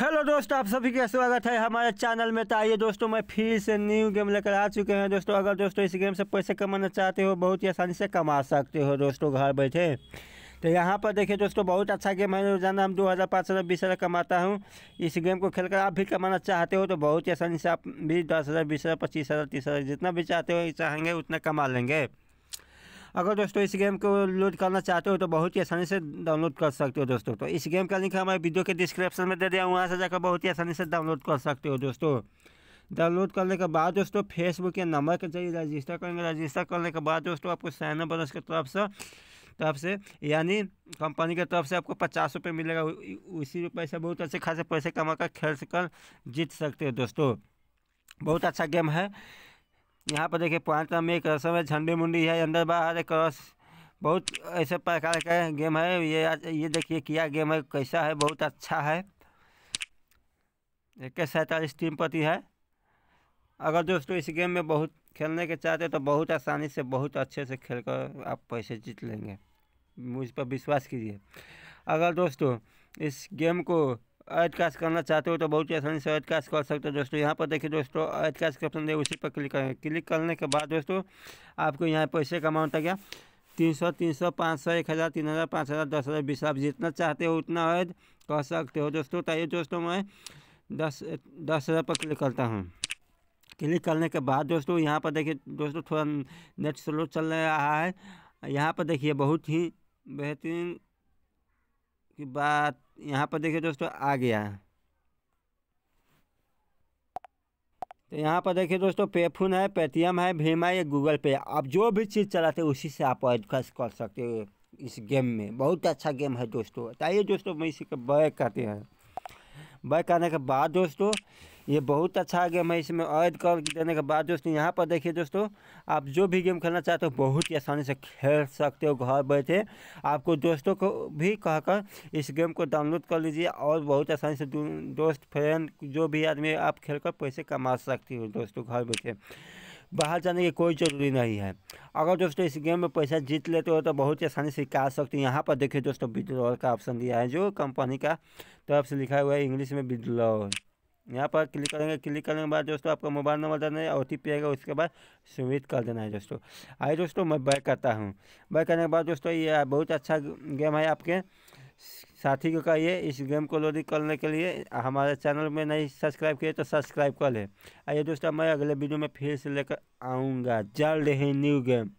hello दोस्तों आप सभी का स्वागत है हमारे चैनल में तो आइए दोस्तों मैं फिर से न्यू गेम लेकर आ चुके हैं दोस्तों अगर दोस्तों इस गेम से पैसे कमाना चाहते हो बहुत ही आसानी से कमा सकते हो दोस्तों घर बैठे तो यहाँ पर देखिए दोस्तों बहुत अच्छा गेम है रोजाना हम दो हज़ार पाँच हज़ार बीस हज़ार कमाता हूँ इस गेम को खेलकर आप भी कमाना चाहते हो तो बहुत ही आसानी से आप भी दस हज़ार बीस हज़ार पच्चीस हज़ार तीस हज़ार जितना भी चाहते हो चाहेंगे उतना कमा लेंगे अगर दोस्तों इस गेम को लोड करना चाहते हो तो बहुत ही आसानी से डाउनलोड कर सकते हो दोस्तों तो इस गेम का लिंक हमारे वीडियो के डिस्क्रिप्शन में दे दिया वहाँ से जाकर बहुत ही आसानी से डाउनलोड कर सकते हो दोस्तों डाउनलोड करने के बाद दोस्तों फेसबुक के नंबर के जरिए रजिस्टर करेंगे रजिस्टर करने के बाद दोस्तों आपको अप बोनस की तरफ से तरफ से यानी कंपनी के तरफ से आपको पचास रुपये मिलेगा उसी रुपये से बहुत अच्छे खासे पैसे कमा कर खेल कर जीत सकते हो दोस्तों बहुत अच्छा गेम है यहाँ पर देखिए पाँच में एक रसम है झंडी मुंडी है अंदर बाहर क्रॉस बहुत ऐसे प्रकार का गेम है ये ये देखिए किया गेम है कैसा है बहुत अच्छा है एक सैंतालीस टीम प्रति है अगर दोस्तों इस गेम में बहुत खेलने के चाहते तो बहुत आसानी से बहुत अच्छे से खेल कर आप पैसे जीत लेंगे मुझ पर विश्वास कीजिए अगर दोस्तों इस गेम को अटकाश करना चाहते हो तो बहुत ही आसानी से अटकाश कर सकते हो दोस्तों यहाँ पर देखिए दोस्तों अटकाश के ऑप्शन दे उसी पर क्लिक करेंगे क्लिक करने के बाद दोस्तों आपको यहाँ पैसे का अमाउंट आ गया तीन सौ तीन सौ पाँच सौ एक हज़ार तीन हज़ार पाँच हज़ार दस हज़ार बीस आप जितना चाहते हो उतना ऐड कर सकते हो दोस्तों तो दोस्तों मैं दस दस हज़ार पर क्लिक करता हूँ क्लिक करने के बाद दोस्तों यहाँ पर देखिए दोस्तों थोड़ा नेट स्लो चल रहा है यहाँ पर देखिए बहुत ही बेहतरीन की बात यहाँ पर देखिए दोस्तों आ गया तो यहाँ पर देखिए दोस्तों पेफोन है पेटीएम है भीम है गूगल पे आप जो भी चीज़ चलाते उसी से आप ऐड कर सकते हो इस गेम में बहुत अच्छा गेम है दोस्तों तो आइए दोस्तों मैं इसी का बैक करते हैं बैक करने के बाद दोस्तों ये बहुत अच्छा गेम है इसमें ऐड कर देने के बाद दोस्तों यहाँ पर देखिए दोस्तों आप जो भी गेम खेलना चाहते हो बहुत ही आसानी से खेल सकते हो घर बैठे आपको दोस्तों को भी कहकर इस गेम को डाउनलोड कर लीजिए और बहुत आसानी से दोस्त फ्रेंड जो भी आदमी आप खेल कर पैसे कमा सकते हो दोस्तों घर बैठे बाहर जाने की कोई ज़रूरी नहीं है अगर दोस्तों इस गेम में पैसा जीत लेते हो तो बहुत ही आसानी से निकाल सकते हैं यहाँ पर देखिए दोस्तों विद्रोह का ऑप्शन दिया है जो कंपनी का तरफ तो से लिखा हुआ है इंग्लिश में विद्रोह यहाँ पर क्लिक करेंगे क्लिक करने के बाद दोस्तों आपका मोबाइल नंबर देना है ओ टी पी आएगा उसके बाद सुमित कर देना है दोस्तों आइए दोस्तों मैं बैक करता हूँ बैक करने के बाद दोस्तों ये बहुत अच्छा गेम है आपके साथी को कहिए इस गेम को लोडिंग करने के लिए हमारे चैनल में नहीं सब्सक्राइब किए तो सब्सक्राइब कर ले आइए दोस्तों मैं अगले वीडियो में फिर से लेकर आऊँगा जल्द ही न्यू गेम